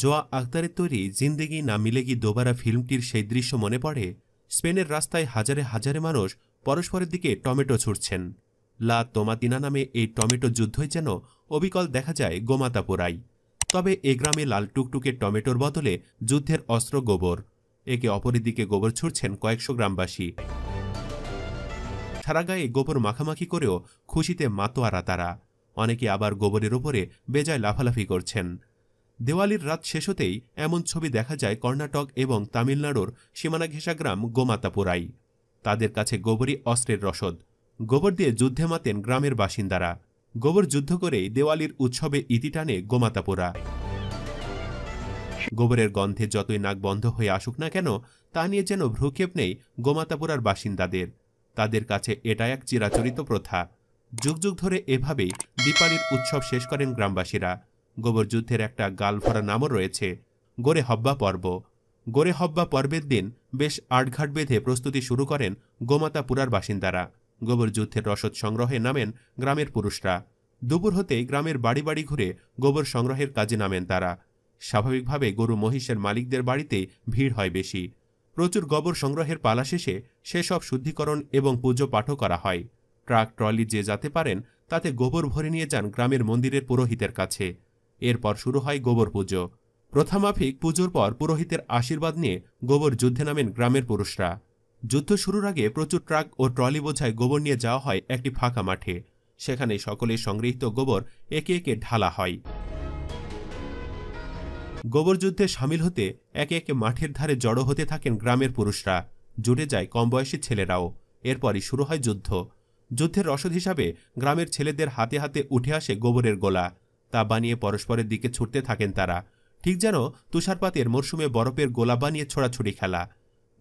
জোয়া আক্তারের তৈরি জিন্দেগি না মিলেগি দোবারা ফিল্মটির সেই দৃশ্য মনে পড়ে স্পেনের রাস্তায় হাজারে হাজারে মানুষ পরস্পরের দিকে টমেটো ছুটছেন লা তোমাতিনা নামে এই টমেটো যুদ্ধই যেন অবিকল দেখা যায় গোমাতাপোরাই তবে এ গ্রামে লাল টুকটুকে টমেটোর বদলে যুদ্ধের অস্ত্র গোবর একে অপরের দিকে গোবর ছুটছেন কয়েকশো গ্রামবাসী সারা গায়ে গোবর মাখামাখি করেও খুশিতে মাতোয়ারা তারা অনেকে আবার গোবরের ওপরে বেজায় লাফালাফি করছেন দেওয়ালির রাত শেষ হতেই এমন ছবি দেখা যায় কর্ণাটক এবং তামিলনাড়ুর সীমানা ঘেঁষা গ্রাম গোমাতাপুরাই তাদের কাছে গোবরই অস্ত্রের রসদ গোবর দিয়ে যুদ্ধে মাতেন গ্রামের বাসিন্দারা গোবর যুদ্ধ করেই দেওয়ালির উৎসবে ইতি টানে গোমাতাপুরা গোবরের গন্ধে যতই নাক বন্ধ হয়ে আসুক না কেন তা নিয়ে যেন ভ্রুক্ষেপ নেই গোমাতাপুরার বাসিন্দাদের তাদের কাছে এটা এক চিরাচরিত প্রথা যুগ যুগ ধরে এভাবেই দীপালির উৎসব শেষ করেন গ্রামবাসীরা গোবর যুদ্ধের একটা গালভরা নামও রয়েছে গোরে হব্বা পর্ব গোরে হব্বা পর্বের দিন বেশ আটঘাট বেঁধে প্রস্তুতি শুরু করেন গোমাতাপুরার বাসিন্দারা গোবর যুদ্ধের রসদ সংগ্রহে নামেন গ্রামের পুরুষরা দুপুর হতেই গ্রামের বাড়ি বাড়ি ঘুরে গোবর সংগ্রহের কাজে নামেন তারা স্বাভাবিকভাবে গরু মহিষের মালিকদের বাড়িতে ভিড় হয় বেশি প্রচুর গোবর সংগ্রহের পালা শেষে সেসব শুদ্ধিকরণ এবং পুজো পাঠও করা হয় ট্রাক ট্রলি যে যাতে পারেন তাতে গোবর ভরে নিয়ে যান গ্রামের মন্দিরের পুরোহিতের কাছে এরপর শুরু হয় গোবর পুজো প্রথামাফিক পুজোর পর পুরোহিতের আশীর্বাদ নিয়ে গোবর যুদ্ধে নামেন গ্রামের পুরুষরা যুদ্ধ শুরুর আগে প্রচুর ট্রাক ও ট্রলি বোঝায় গোবর নিয়ে যাওয়া হয় একটি ফাঁকা মাঠে সেখানে সকলে সংগৃহীত গোবর একে একে ঢালা হয় গোবর যুদ্ধে সামিল হতে একে একে মাঠের ধারে জড়ো হতে থাকেন গ্রামের পুরুষরা জুটে যায় কমবয়সী ছেলেরাও এরপরই শুরু হয় যুদ্ধ যুদ্ধের রসদ হিসাবে গ্রামের ছেলেদের হাতে হাতে উঠে আসে গোবরের গোলা তা বানিয়ে পরস্পরের দিকে ছুটতে থাকেন তারা ঠিক যেন তুষারপাতের মরশুমে বরফের গোলা বানিয়ে ছোড়াছুড়ি খেলা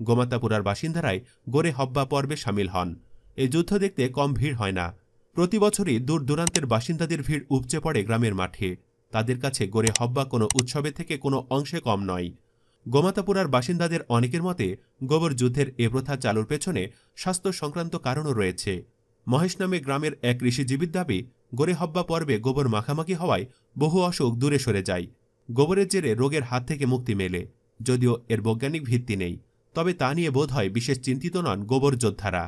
গোমাতাপুরার বাসিন্দারাই গোরে হব্বা পর্বে সামিল হন এই যুদ্ধ দেখতে কম ভিড় হয় না প্রতি বছরই দূর দূরান্তের বাসিন্দাদের ভিড় উপচে পড়ে গ্রামের মাঠে তাদের কাছে গোরে হব্বা কোনো উৎসবে থেকে কোনো অংশে কম নয় গোমাতাপুরার বাসিন্দাদের অনেকের মতে গোবর যুদ্ধের এ প্রথা চালুর পেছনে স্বাস্থ্য সংক্রান্ত কারণও রয়েছে মহেশ নামে গ্রামের এক ঋষিজীবীর দাবি গোরে হব্বা পর্বে গোবর মাখামাখি হওয়ায় বহু অসুখ দূরে সরে যায় গোবরের জেরে রোগের হাত থেকে মুক্তি মেলে যদিও এর বৈজ্ঞানিক ভিত্তি নেই তবে তা নিয়ে বোধ হয় বিশেষ চিন্তিত নন গোবর যোদ্ধারা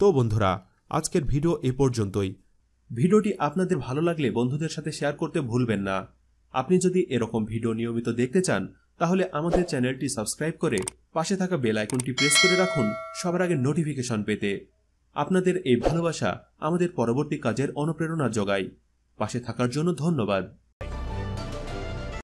তো বন্ধুরা আজকের ভিডিও এ পর্যন্তই ভিডিওটি আপনাদের ভালো লাগলে বন্ধুদের সাথে শেয়ার করতে ভুলবেন না আপনি যদি এরকম ভিডিও নিয়মিত দেখতে চান তাহলে আমাদের চ্যানেলটি সাবস্ক্রাইব করে পাশে থাকা বেল আইকনটি প্রেস করে রাখুন সবার আগে নোটিফিকেশন পেতে আপনাদের এই ভালোবাসা আমাদের পরবর্তী কাজের অনুপ্রেরণা যোগায় পাশে থাকার জন্য ধন্যবাদ